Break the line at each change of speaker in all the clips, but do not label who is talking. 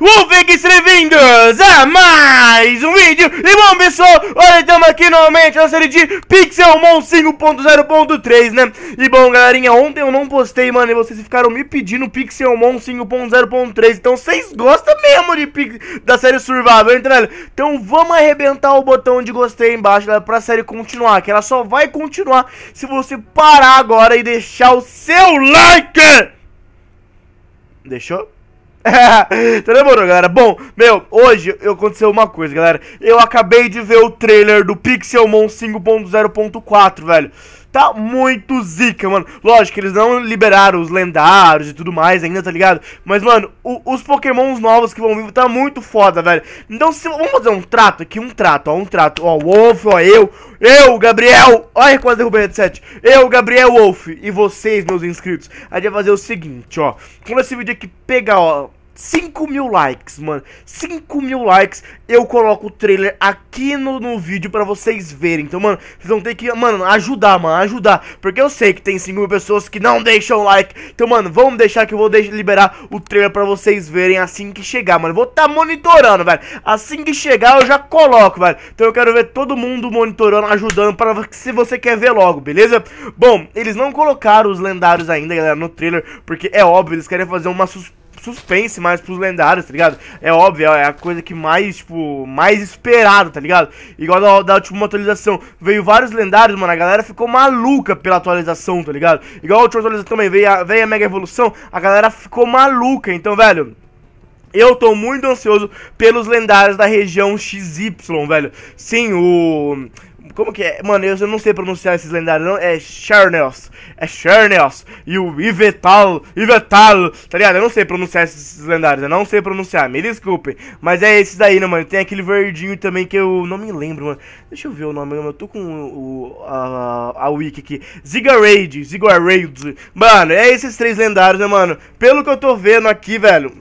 Wolfing sejam bem-vindos a é mais um vídeo E bom pessoal, olha estamos aqui novamente na série de Pixelmon 5.0.3 né E bom galerinha, ontem eu não postei mano e vocês ficaram me pedindo Pixelmon 5.0.3 Então vocês gostam mesmo de Pix da série Survival, então velho Então vamos arrebentar o botão de gostei embaixo galera, pra série continuar Que ela só vai continuar se você parar agora e deixar o seu like Deixou? tá demorou, galera? Bom, meu, hoje aconteceu uma coisa, galera. Eu acabei de ver o trailer do Pixelmon 5.0.4, velho. Tá muito zica, mano. Lógico, que eles não liberaram os lendários e tudo mais ainda, tá ligado? Mas, mano, o, os pokémons novos que vão vir tá muito foda, velho. Então, se, vamos fazer um trato aqui, um trato, ó, um trato. Ó, o Wolf, ó, eu, eu, Gabriel. Olha, quase derrubei a headset. Eu, Gabriel Wolf e vocês, meus inscritos. A gente vai fazer o seguinte, ó. Quando esse vídeo aqui pegar, ó, 5 mil likes, mano. 5 mil likes. Eu coloco o trailer aqui no, no vídeo pra vocês verem. Então, mano, vocês vão ter que, mano, ajudar, mano, ajudar. Porque eu sei que tem 5 mil pessoas que não deixam like. Então, mano, vamos deixar que eu vou liberar o trailer pra vocês verem assim que chegar, mano. vou tá monitorando, velho. Assim que chegar, eu já coloco, velho. Então, eu quero ver todo mundo monitorando, ajudando, pra se você quer ver logo, beleza? Bom, eles não colocaram os lendários ainda, galera, no trailer. Porque é óbvio, eles querem fazer uma suspensão suspense mais pros lendários, tá ligado? É óbvio, é a coisa que mais, tipo, mais esperado, tá ligado? Igual da, da última atualização, veio vários lendários, mano, a galera ficou maluca pela atualização, tá ligado? Igual a última atualização também, veio a, veio a Mega Evolução, a galera ficou maluca, então, velho... Eu tô muito ansioso pelos lendários da região XY, velho. Sim, o como que é? Mano, eu, não sei pronunciar esses lendários, não. É Charnels. É Charnels. E o Ivetal. Ivetal. Tá ligado? Eu não sei pronunciar esses lendários. Eu não sei pronunciar. Me desculpe. Mas é esses daí, né, mano? Tem aquele verdinho também que eu não me lembro, mano. Deixa eu ver o nome. Eu tô com o, a, a wiki aqui. Zigarade. Zigarade. Mano, é esses três lendários, né, mano? Pelo que eu tô vendo aqui, velho.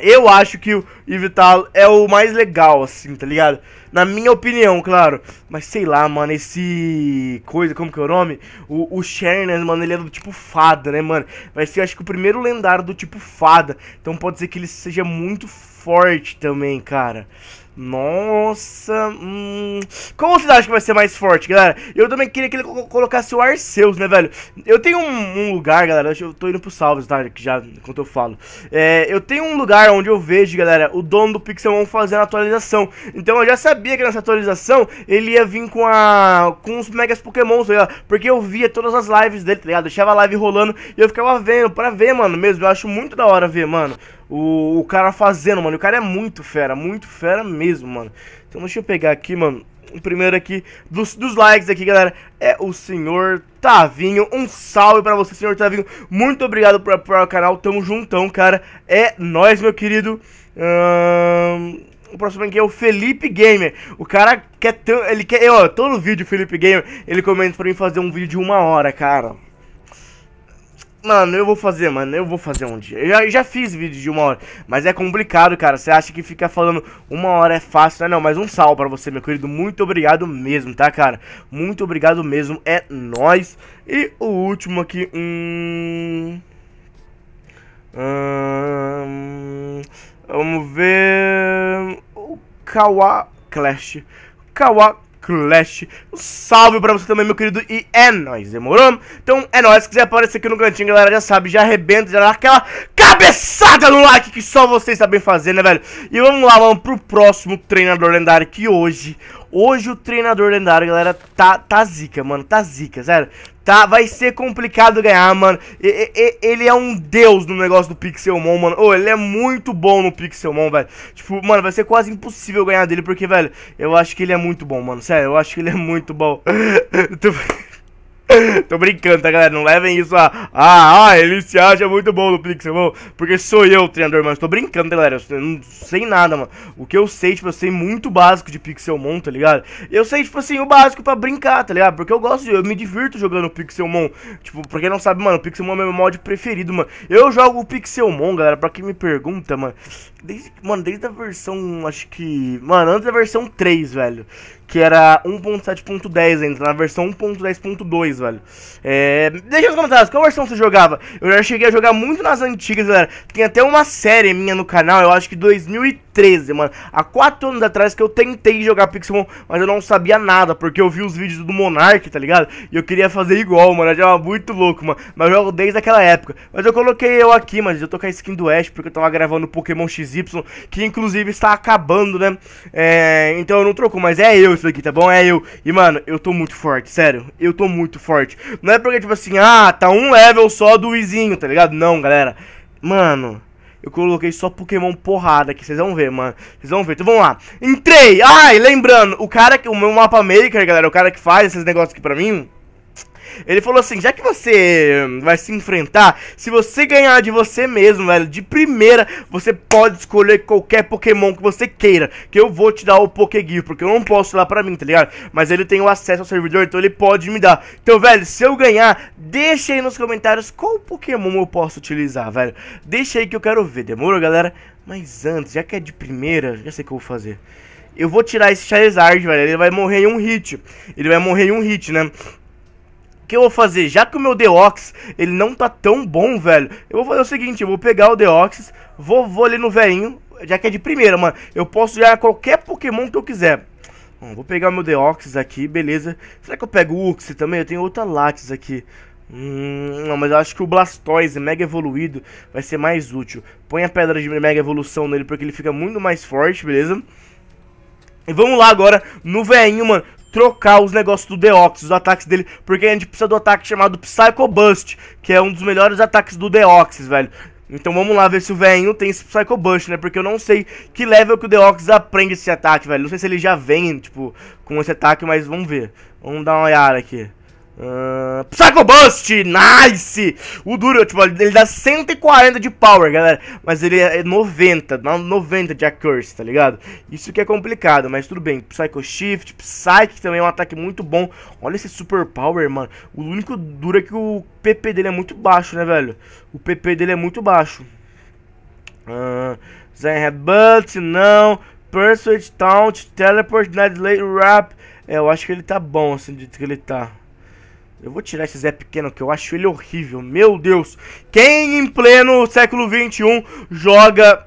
Eu acho que o Ivitalo é o mais legal, assim, tá ligado? Na minha opinião, claro. Mas sei lá, mano, esse. Coisa, como que é o nome? O, o Shernas, mano, ele é do tipo fada, né, mano? Vai ser, acho que, o primeiro lendário do tipo fada. Então pode ser que ele seja muito forte também, cara. Nossa, hum. Qual você acha que vai ser mais forte, galera? Eu também queria que ele colocasse o Arceus, né, velho? Eu tenho um, um lugar, galera, eu tô indo pro salves, tá? Que já, enquanto eu falo. É, eu tenho um lugar onde eu vejo, galera, o dono do Pixelmon fazendo a atualização. Então eu já sabia que nessa atualização ele ia vir com a... com os Megas Pokémons, tá Porque eu via todas as lives dele, tá ligado? Eu deixava a live rolando e eu ficava vendo pra ver, mano, mesmo. Eu acho muito da hora ver, mano o, o cara fazendo, mano. O cara é muito fera, muito fera mesmo, mano. Então deixa eu pegar aqui, mano. O primeiro aqui dos, dos likes aqui, galera, é o senhor Tavinho. Um salve para você, senhor Tavinho. Muito obrigado por apoiar o canal. Tamo juntão, cara. É nós, meu querido. Hum... O próximo aqui é o Felipe Gamer. O cara quer Ele quer. Eu, ó, todo vídeo Felipe Gamer, ele comenta pra mim fazer um vídeo de uma hora, cara. Mano, eu vou fazer, mano, eu vou fazer um dia. Eu já, eu já fiz vídeo de uma hora, mas é complicado, cara. Você acha que ficar falando uma hora é fácil, né? Não, mas um salve pra você, meu querido. Muito obrigado mesmo, tá, cara? Muito obrigado mesmo, é nós E o último aqui, hum... hum... Vamos ver... O Kawa Clash. Kawa Clash. Um salve pra você também, meu querido, e é nóis, demorou? Então é nóis, se quiser aparecer aqui no cantinho, galera, já sabe, já arrebenta, já dá aquela cabeçada no like que só vocês sabem fazer, né, velho? E vamos lá, vamos pro próximo treinador lendário que hoje... Hoje o treinador lendário, galera, tá, tá zica, mano, tá zica, sério tá? Vai ser complicado ganhar, mano. E, e, ele é um deus no negócio do Pixelmon, mano. oh, ele é muito bom no Pixelmon, velho. Tipo, mano, vai ser quase impossível ganhar dele, porque, velho, eu acho que ele é muito bom, mano. Sério, eu acho que ele é muito bom. Tô brincando, tá, galera? Não levem isso a... Ah, ah, ele se acha muito bom no Pixelmon, porque sou eu o treinador, mano. Tô brincando, galera? Eu não sei nada, mano. O que eu sei, tipo, eu sei muito básico de Pixelmon, tá ligado? Eu sei, tipo assim, o básico pra brincar, tá ligado? Porque eu gosto, de... eu me divirto jogando Pixelmon. Tipo, pra quem não sabe, mano, Pixelmon é meu mod preferido, mano. Eu jogo o Pixelmon, galera, pra quem me pergunta, mano. Desde, mano, desde a versão, acho que... Mano, antes da versão 3, velho que era 1.7.10 ainda, tá na versão 1.10.2, velho. É, deixa nos comentários qual versão você jogava. Eu já cheguei a jogar muito nas antigas, galera. Tem até uma série minha no canal, eu acho que 2013, mano. Há 4 anos atrás que eu tentei jogar Pixelmon, mas eu não sabia nada, porque eu vi os vídeos do Monark, tá ligado? E eu queria fazer igual, mano. Eu já era muito louco, mano. Mas eu jogo desde aquela época. Mas eu coloquei eu aqui, mas eu tô com a skin do Ash, porque eu tava gravando Pokémon XY, que inclusive está acabando, né? É, então eu não troco, mas é eu isso daqui, tá bom? É eu. E, mano, eu tô muito forte, sério. Eu tô muito forte. Não é porque, tipo assim, ah, tá um level só do Izinho, tá ligado? Não, galera. Mano, eu coloquei só Pokémon porrada aqui, vocês vão ver, mano. Vocês vão ver. Então vamos lá. Entrei! Ai, lembrando, o cara que. O meu mapa maker, galera, o cara que faz esses negócios aqui pra mim. Ele falou assim: já que você hum, vai se enfrentar, se você ganhar de você mesmo, velho, de primeira, você pode escolher qualquer Pokémon que você queira. Que eu vou te dar o Pokégift, porque eu não posso lá pra mim, tá ligado? Mas ele tem o acesso ao servidor, então ele pode me dar. Então, velho, se eu ganhar, deixa aí nos comentários qual Pokémon eu posso utilizar, velho. Deixa aí que eu quero ver, demorou, galera? Mas antes, já que é de primeira, já sei o que eu vou fazer. Eu vou tirar esse Charizard, velho. Ele vai morrer em um hit. Ele vai morrer em um hit, né? que eu vou fazer? Já que o meu Deox ele não tá tão bom, velho, eu vou fazer o seguinte, eu vou pegar o Deox vou, vou ali no velhinho já que é de primeira, mano, eu posso jogar qualquer Pokémon que eu quiser. vou pegar meu Deox aqui, beleza. Será que eu pego o Uxie também? Eu tenho outra Lattes aqui. Hum, não, mas eu acho que o Blastoise mega evoluído vai ser mais útil. Põe a pedra de mega evolução nele porque ele fica muito mais forte, beleza? E vamos lá agora no veinho, mano trocar os negócios do Deoxys, os ataques dele, porque a gente precisa do ataque chamado Psycho Bust, que é um dos melhores ataques do Deoxys, velho. Então vamos lá ver se o velhinho tem esse Psycho Bust, né? Porque eu não sei que level que o Deoxys aprende esse ataque, velho. Não sei se ele já vem, tipo, com esse ataque, mas vamos ver. Vamos dar uma olhada aqui. Ah, Psycho Bust, nice! O duro, tipo, ele dá 140 de power, galera. Mas ele é 90, 90 de accuracy, tá ligado? Isso que é complicado, mas tudo bem. Psycho Shift, Psyche também é um ataque muito bom. Olha esse super power, mano. O único duro é que o PP dele é muito baixo, né, velho? O PP dele é muito baixo. Uh, ah, Zen Headbutt, não. Persuade, Taunt, Teleport, Night Late Rap. É, eu acho que ele tá bom, assim, de que ele tá. Eu vou tirar esse Zé Pequeno que eu acho ele horrível. Meu Deus! Quem em pleno século 21 joga.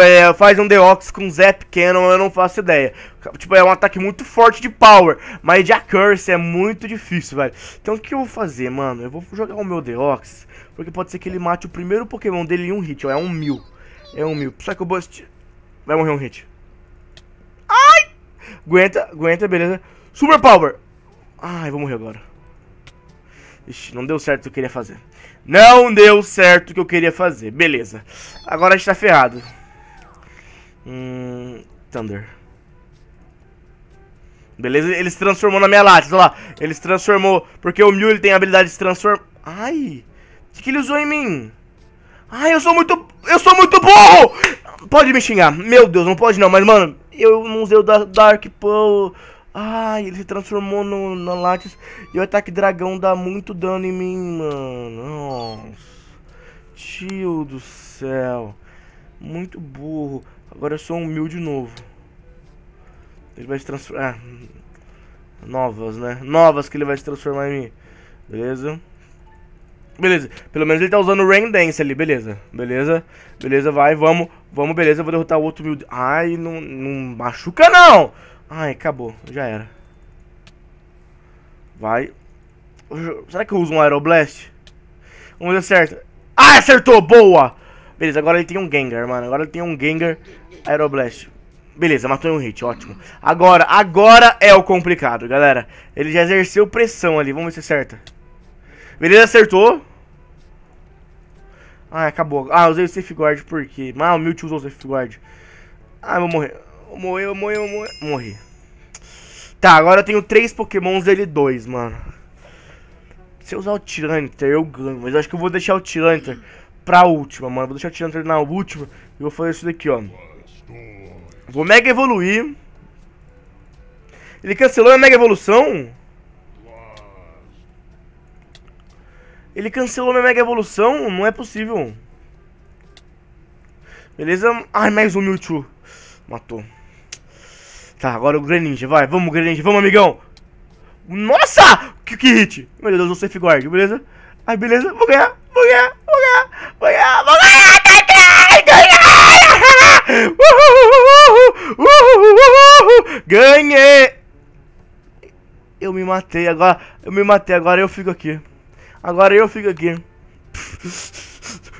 É, faz um Deox com Zé Pequeno, eu não faço ideia. Tipo, é um ataque muito forte de power, mas de Curse é muito difícil, velho. Então o que eu vou fazer, mano? Eu vou jogar o meu Deox, porque pode ser que ele mate o primeiro Pokémon dele em um hit, ó. É um mil. É um mil. Só que o Bust. Vai morrer um hit. Ai! Aguenta, aguenta, beleza. Super Power! Ai, vou morrer agora. Ixi, não deu certo o que eu queria fazer. Não deu certo o que eu queria fazer. Beleza. Agora a gente tá ferrado. Hum, Thunder. Beleza? Ele se transformou na minha Lattes, olha lá. Ele se transformou. Porque o Mew ele tem a habilidade de se transformar. Ai! O que, que ele usou em mim? Ai, eu sou muito. Eu sou muito burro! Pode me xingar. Meu Deus, não pode não, mas mano, eu não usei o Dark Pool. Ah, ele se transformou no, no Lattes. E o ataque dragão dá muito dano em mim, mano. Nossa. Tio do céu. Muito burro. Agora eu sou humilde de novo. Ele vai se transformar. Ah, novas, né? Novas que ele vai se transformar em mim. Beleza? Beleza. Pelo menos ele tá usando o Rain Dance ali. Beleza. Beleza. Beleza, vai. Vamos. Vamos, beleza. Eu vou derrotar o outro humilde. Ai, não, não machuca não! Ai, acabou. Já era. Vai. Será que eu uso um Aeroblast? Vamos ver certo. Ah, acertou! Boa! Beleza, agora ele tem um Gengar, mano. Agora ele tem um Gengar Aeroblast. Beleza, matou em um hit, ótimo. Agora, agora é o complicado, galera. Ele já exerceu pressão ali, vamos ver se acerta. Beleza, acertou. Ah, acabou. Ah, usei o Safe Guard, por quê? Ah, o Mewtwo usou o Safe Guard. Ah, eu vou morrer. Morreu, morreu, morreu. Morri. Tá, agora eu tenho três pokémons dele dois, mano. Se eu usar o Tyranitar, eu ganho. Mas eu acho que eu vou deixar o Tyranitar pra última, mano. Vou deixar o Tyranitar na última e vou fazer isso daqui, ó. Vou mega evoluir. Ele cancelou a mega evolução? Ele cancelou minha mega evolução? Não é possível. Beleza? Ai, mais um Mewtwo. Matou. Tá, agora o Greninja, vai, vamos Greninja, vamos amigão. Nossa, que, que hit. Meu Deus, o safe guard, beleza? Aí, beleza, vou ganhar, vou ganhar, vou ganhar, vou ganhar, vou ganhar, tá, tá, tá Ganhei. Eu me matei agora, eu me matei agora, eu fico aqui. Agora eu fico aqui.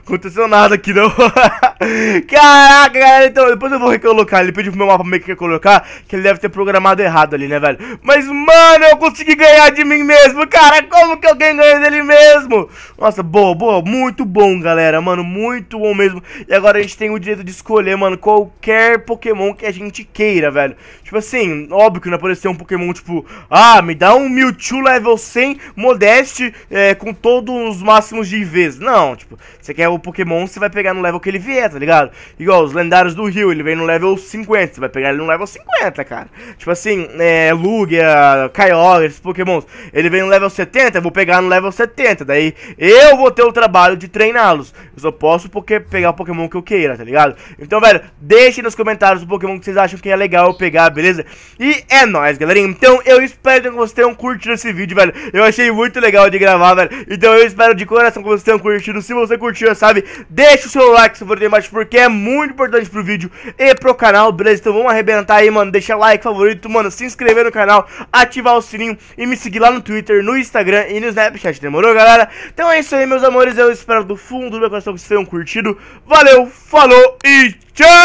Aconteceu nada aqui, não. Caraca, galera, então depois eu vou recolocar. Ele pediu pro meu mapa meio que recolocar, que ele deve ter programado errado ali, né, velho? Mas, mano, eu consegui ganhar de mim mesmo, cara. Como que alguém ganha dele mesmo? mesmo? Nossa, boa, boa, muito bom, galera, mano, muito bom mesmo. E agora a gente tem o direito de escolher, mano, qualquer Pokémon que a gente queira, velho. Tipo assim, óbvio que não apareceu um Pokémon, tipo, ah, me dá um Mewtwo level 100, modeste, é, com todos os máximos de IVs. Não, tipo, você quer o Pokémon, você vai pegar no level que ele vier, tá ligado? Igual os lendários do Rio, ele vem no level 50, você vai pegar ele no level 50, cara. Tipo assim, é, Lugia, Kyogre, esses Pokémons, ele vem no level 70, eu vou pegar no level 70, daí daí eu vou ter o trabalho de treiná-los. Eu só posso porque pegar o Pokémon que eu queira, tá ligado? Então, velho, deixe nos comentários o Pokémon que vocês acham que é legal eu pegar, beleza? E é nóis, galerinha. Então, eu espero que vocês tenham curtido esse vídeo, velho. Eu achei muito legal de gravar, velho. Então, eu espero de coração que vocês tenham curtido. Se você curtiu, sabe, deixa o seu like se for embaixo, porque é muito importante pro vídeo e pro canal, beleza? Então, vamos arrebentar aí, mano. Deixa like, favorito, mano. Se inscrever no canal, ativar o sininho e me seguir lá no Twitter, no Instagram e no Snapchat. Demorou, galera? Então é isso aí, meus amores. Eu espero do fundo do meu coração que vocês tenham curtido. Valeu, falou e tchau!